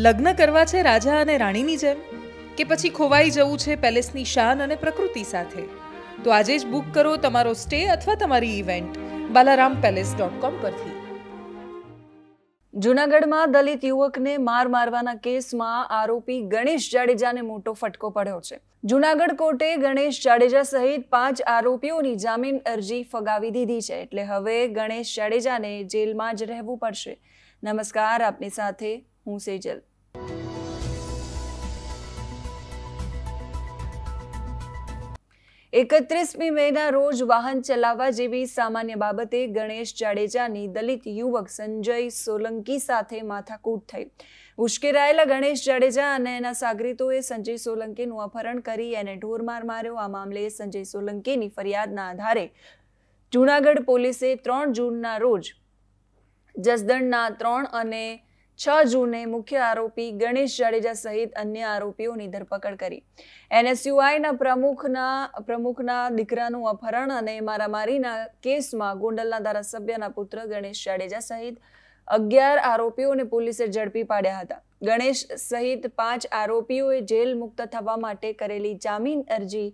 લગ્ન કરવા છે રાજા અને રાણીની જેમ કે પછી ખોવાઈ જવું છે પેલેસની શાન અને પ્રકૃતિ સાથે તો આજે જ બુક કરો તમારો સ્ટે અથવા તમારી event Balaram palace dot com પરથી જૂનાગઢમાં દલિત યુવકને માર મારવાના કેસમાં આરોપી ગણેશ જાડેજાને મોટો ફટકો પડ્યો છે જૂનાગઢ કોર્ટે ગણેશ જાડેજા સહિત પાંચ આરોપીઓની જામીન અરજી ફગાવી દીધી છે એટલે હવે ગણેશ જાડેજાને જેલમાં જ રહેવું પડશે નમસ્કાર આપની સાથે હું સેજલ એકત્રીસમી મેના રોજ વાહન ચલાવવા જેવી સામાન્ય બાબતે ગણેશ જાડેજાની દલિત યુવક સંજય સોલંકી સાથે માથાકૂટ થઈ ઉશ્કેરાયેલા ગણેશ જાડેજા અને એના સાગરીતોએ સંજય સોલંકીનું અપહરણ કરી એને ઢોરમાર માર્યો આ મામલે સંજય સોલંકીની ફરિયાદના આધારે જૂનાગઢ પોલીસે ત્રણ જૂનના રોજ જસદણના ત્રણ અને છ જૂને મુખ્ય આરોપી ગણેશ જાડેજા સહિત અન્ય આરોપીઓની ધરપકડ કરી એનએસયુઆઈના પ્રમુખના પ્રમુખના દીકરાનું અપહરણ અને મારામારીના કેસમાં ગોંડલના ધારાસભ્યના પુત્ર ગણેશ જાડેજા સહિત અગિયાર આરોપીઓને પોલીસે ઝડપી પાડ્યા હતા ગણેશ સહિત પાંચ આરોપીઓએ જેલ મુક્ત થવા માટે કરેલી જામીન અરજી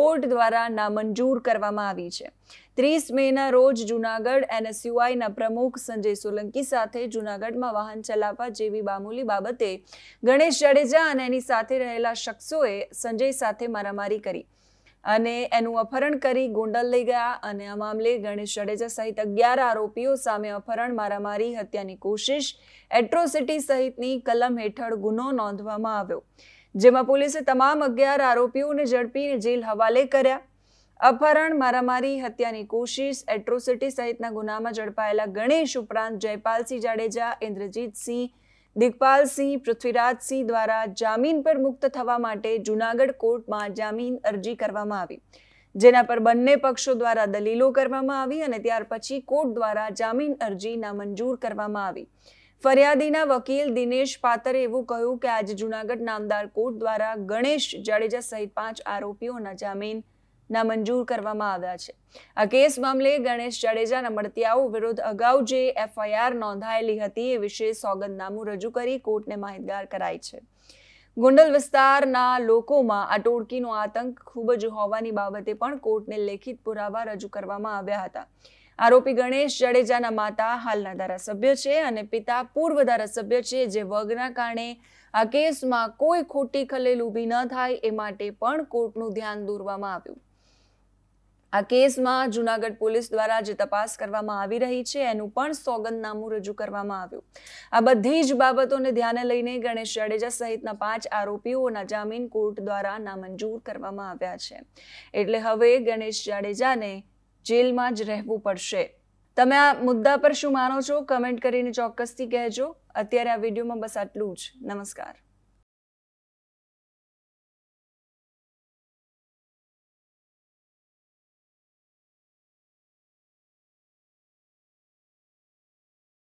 કોર્ટ દ્વારા નામંજૂર કરવામાં આવી છે ત્રીસ મેના રોજ જુનાગઢ જૂનાગઢ એનએસયુઆઈના પ્રમુખ સંજય સોલંકી સાથે જુનાગઢમાં વાહન ચલાવવા જેવી બામૂલી બાબતે ગણેશ જાડેજા અને એની સાથે રહેલા શખ્સોએ સંજય સાથે મારામારી કરી અને એનું અપહરણ કરી ગોંડલ લઈ ગયા અને આ મામલે ગણેશ જાડેજા સહિત અગિયાર આરોપીઓ સામે અપહરણ મારામારી હત્યાની કોશિશ એટ્રોસિટી સહિતની કલમ હેઠળ ગુનો નોંધવામાં આવ્યો જેમાં પોલીસે તમામ અગિયાર આરોપીઓને ઝડપીને જેલ હવાલે કર્યા અપહરણ મારામારી હત્યાની કોશિશ એટ્રોસિટી સહિતના ગુનામાં ઝડપાયેલા ગણેશ ઉપરાંત જયપાલસિંહ જાડેજા ઇન્દ્રજીતસિંહ દિગપાલસિંહ પૃથ્વીરાજસિંહ દ્વારા જામીન પર મુક્ત થવા માટે જૂનાગઢ કોર્ટમાં જામીન અરજી કરવામાં આવી જેના પર બંને પક્ષો દ્વારા દલીલો કરવામાં આવી અને ત્યાર પછી કોર્ટ દ્વારા જામીન અરજી નામંજૂર કરવામાં આવી ફરિયાદીના વકીલ દિનેશ પાતરે એવું કહ્યું કે આજે જૂનાગઢ નામદાર કોર્ટ દ્વારા ગણેશ જાડેજા સહિત પાંચ આરોપીઓના જામીન ના મંજૂર કરવામાં આવ્યા છે આ કેસ મામલે ગણેશ જાડેજાના મળતિયાઓ વિરુદ્ધ અગાઉ જે એફઆઈઆર નોંધાયેલી હતી એ વિશે સોગંદનામું રજૂ કરી કોર્ટને માહિતગાર કરાઈ છે ગુંડલ વિસ્તારના લોકોમાં આ ટોળકીનો આતંક ખૂબ જ હોવાની બાબતે પણ કોર્ટને લેખિત પુરાવા રજૂ કરવામાં આવ્યા હતા આરોપી ગણેશ જાડેજાના માતા હાલના ધારાસભ્ય છે અને પિતા પૂર્વ ધારાસભ્ય છે જે વગના કારણે આ કેસમાં કોઈ ખોટી ખલેલ ઊભી ન થાય એ માટે પણ કોર્ટનું ધ્યાન દોરવામાં આવ્યું આ કેસમાં જુનાગઢ પોલીસ દ્વારા જે તપાસ કરવામાં આવી રહી છે એનું પણ સોગંદનામું રજૂ કરવામાં આવ્યું આ બધી જ બાબતોને ધ્યાને લઈને ગણેશ જાડેજા સહિતના પાંચ આરોપીઓના જામીન કોર્ટ દ્વારા નામંજૂર કરવામાં આવ્યા છે એટલે હવે ગણેશ જાડેજાને જેલમાં જ રહેવું પડશે તમે આ મુદ્દા પર શું માનો છો કમેન્ટ કરીને ચોક્કસથી કહેજો અત્યારે આ વિડીયોમાં બસ આટલું જ નમસ્કાર